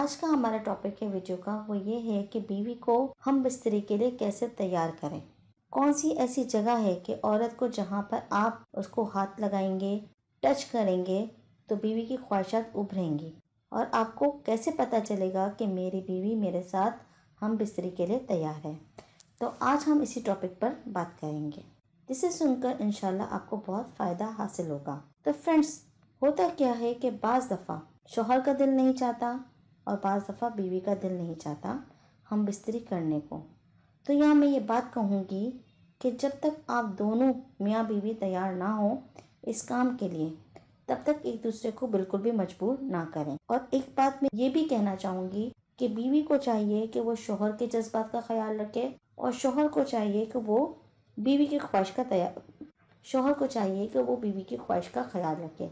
आज का हमारा टॉपिक है वीडियो का वो ये है कि बीवी को हम बिस्तरी के लिए कैसे तैयार करें कौन सी ऐसी जगह है कि औरत को जहाँ पर आप उसको हाथ लगाएंगे टच करेंगे तो बीवी की ख्वाहिशात उभरेंगी और आपको कैसे पता चलेगा कि मेरी बीवी मेरे साथ हम बिस्तरी के लिए तैयार है तो आज हम इसी टॉपिक पर बात करेंगे जिसे सुनकर इनशाला आपको बहुत फ़ायदा हासिल होगा तो फ्रेंड्स होता क्या है कि बाज़ दफ़ा शोहर का दिल नहीं चाहता और पाँच दफ़ा बीवी का दिल नहीं चाहता हम बिस्तरी करने को तो यहाँ मैं ये बात कहूँगी कि जब तक आप दोनों मियाँ बीवी तैयार ना हो इस काम के लिए तब तक एक दूसरे को बिल्कुल भी मजबूर ना करें और एक बात मैं ये भी कहना चाहूँगी कि बीवी को चाहिए कि वो शोहर के जज्बात का ख्याल रखे और शोहर को चाहिए कि वो बीवी की ख्वाहिश का तैयार शोहर को चाहिए कि वो बीवी की ख्वाहिश का ख्याल रखे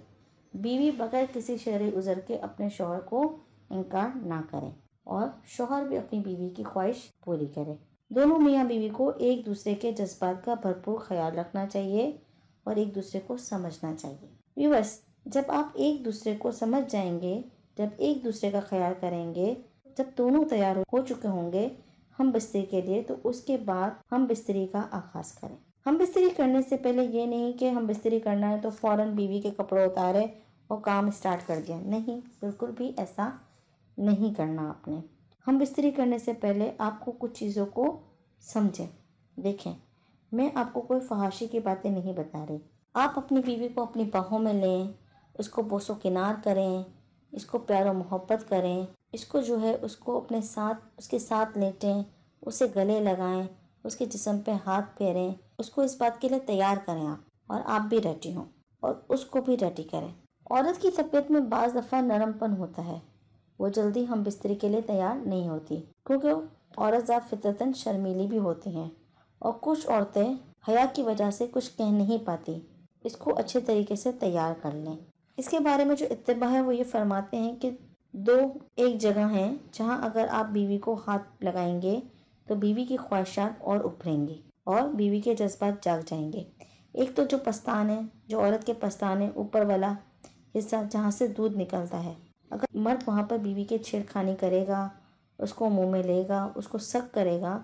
बीवी बगैर किसी शहर उज़र के अपने शोहर को इनकार ना करें और शोहर भी अपनी बीवी की ख्वाहिश पूरी करे दोनों मियाँ बीवी को एक दूसरे के जज्बात का भरपूर ख्याल रखना चाहिए और एक दूसरे को समझना चाहिए व्यूवर्स जब आप एक दूसरे को समझ जाएंगे जब एक दूसरे का ख्याल करेंगे जब दोनों तैयार हो चुके होंगे हम बिस्तरी के लिए तो उसके बाद हम बिस्तरी का आगाज करें हम बिस्तरी करने से पहले ये नहीं कि हम बिस्तरी करना है तो फ़ौरन बीवी के कपड़े उतारे और काम स्टार्ट कर दिया नहीं बिल्कुल भी ऐसा नहीं करना आपने हम बिस्तरी करने से पहले आपको कुछ चीज़ों को समझें देखें मैं आपको कोई फहाशी की बातें नहीं बता रही आप अपनी बीवी को अपनी बाहों में लें उसको बोसो किनार करें इसको प्यार मोहब्बत करें इसको जो है उसको अपने साथ उसके साथ लेटें उसे गले लगाएं उसके जिसम पे हाथ फेरें उसको इस बात के लिए तैयार करें आप और आप भी रेडी हों और उसको भी रेडी करें औरत की तबीयत में बाज़ दफ़ा नरमपन होता है वो जल्दी हम बिस्तरी के लिए तैयार नहीं होती क्योंकि औरत ज़ात फितरतन शर्मीली भी होती हैं और कुछ औरतें हया की वजह से कुछ कह नहीं पाती इसको अच्छे तरीके से तैयार कर लें इसके बारे में जो इतबा है वो ये फरमाते हैं कि दो एक जगह हैं जहाँ अगर आप बीवी को हाथ लगाएंगे तो बीवी की ख्वाहिशात और उभरेंगे और बीवी के जज्बात जाग जाएंगे एक तो जो पस्तान है जो औरत के पस्तान है ऊपर वाला हिस्सा जहाँ से दूध निकलता है अगर मर्द वहाँ पर बीवी के छेड़खानी करेगा उसको मुंह में लेगा उसको शक करेगा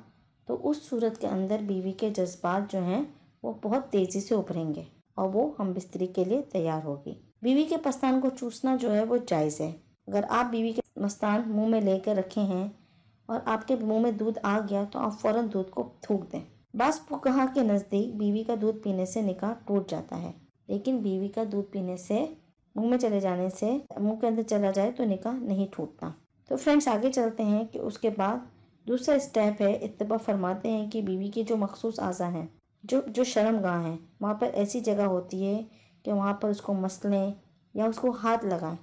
तो उस सूरत के अंदर बीवी के जज्बात जो हैं वो बहुत तेज़ी से उभरेंगे और वो हम बिस्तरी के लिए तैयार होगी बीवी के पस्तान को चूसना जो है वो जायज़ है अगर आप बीवी के मस्तान मुंह में लेकर रखे हैं और आपके मुंह में दूध आ गया तो आप फौरन दूध को थूक दें बस पुकहा के नज़दीक बीवी का दूध पीने से निकाह टूट जाता है लेकिन बीवी का दूध पीने से मुंह में चले जाने से मुंह के अंदर चला जाए तो निकाह नहीं टूटता तो फ्रेंड्स आगे चलते हैं कि उसके बाद दूसरा स्टेप है इतबा फरमाते हैं कि बीवी की जो मखसूस आज़ा हैं जो जो शर्म गाह हैं वहाँ पर ऐसी जगह होती है कि वहाँ पर उसको मसलें या उसको हाथ लगाएं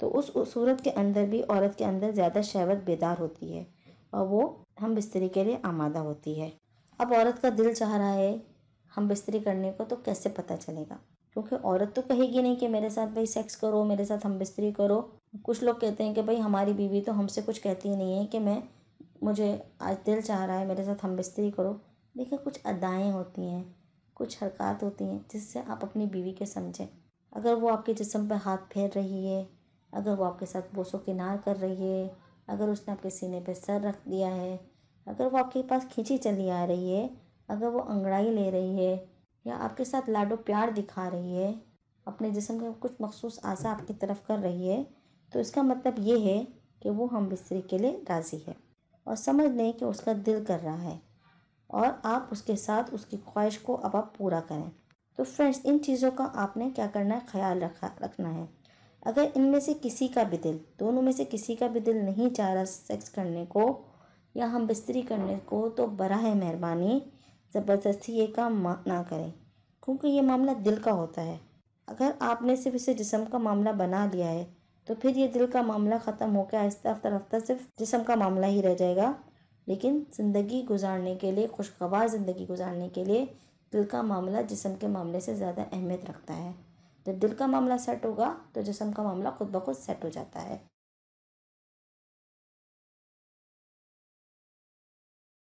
तो उस, उस सूरत के अंदर भी औरत के अंदर ज़्यादा शहवत बेदार होती है और वो हम बिस्तरी के लिए आमादा होती है अब औरत का दिल चाह रहा है हम बिस्तरी करने को तो कैसे पता चलेगा क्योंकि औरत तो कहेगी नहीं कि मेरे साथ भाई सेक्स करो मेरे साथ हम बिस्तरी करो कुछ लोग कहते हैं कि भाई हमारी बीवी तो हमसे कुछ कहती ही नहीं है कि मैं मुझे आज दिल चाह रहा है मेरे साथ हम बिस्तरी करो देखिए कुछ अदाएँ होती हैं कुछ हरकत होती हैं जिससे आप अपनी बीवी के समझें अगर वो आपके जिसम पर हाथ फेर रही है अगर वो आपके साथ बोसो किनार कर रही है अगर उसने आपके सीने पर सर रख दिया है अगर वो आपके पास खींची चली आ रही है अगर वो अंगड़ाई ले रही है या आपके साथ लाडो प्यार दिखा रही है अपने जिसम का कुछ मखसूस आशा आपकी तरफ कर रही है तो इसका मतलब ये है कि वो हम बिस्तरी के लिए राज़ी है और समझ लें कि उसका दिल कर रहा है और आप उसके साथ उसकी ख्वाहिश को अब आप पूरा करें तो फ्रेंड्स इन चीज़ों का आपने क्या करना है ख्याल रखा रखना है अगर इनमें से किसी का भी दिल दोनों में से किसी का भी दिल नहीं चाह रहा सेक्स करने को या हम बिस्तरी करने को तो बरह मेहरबानी ज़बरदस्ती ये काम ना करें क्योंकि ये मामला दिल का होता है अगर आपने सिर्फ इसे जिसम का मामला बना लिया है तो फिर ये दिल का मामला ख़त्म होकर आहिस्ता आहिस्ता हफ्ता सिर्फ जिसम का मामला ही रह जाएगा लेकिन ज़िंदगी गुजारने के लिए खुशगवार ज़िंदगी गुजारने के लिए दिल का मामला जिसम के मामले से ज़्यादा अहमियत रखता है जब दिल का मामला सेट होगा तो जिसम का मामला खुद ब खुद सेट हो जाता है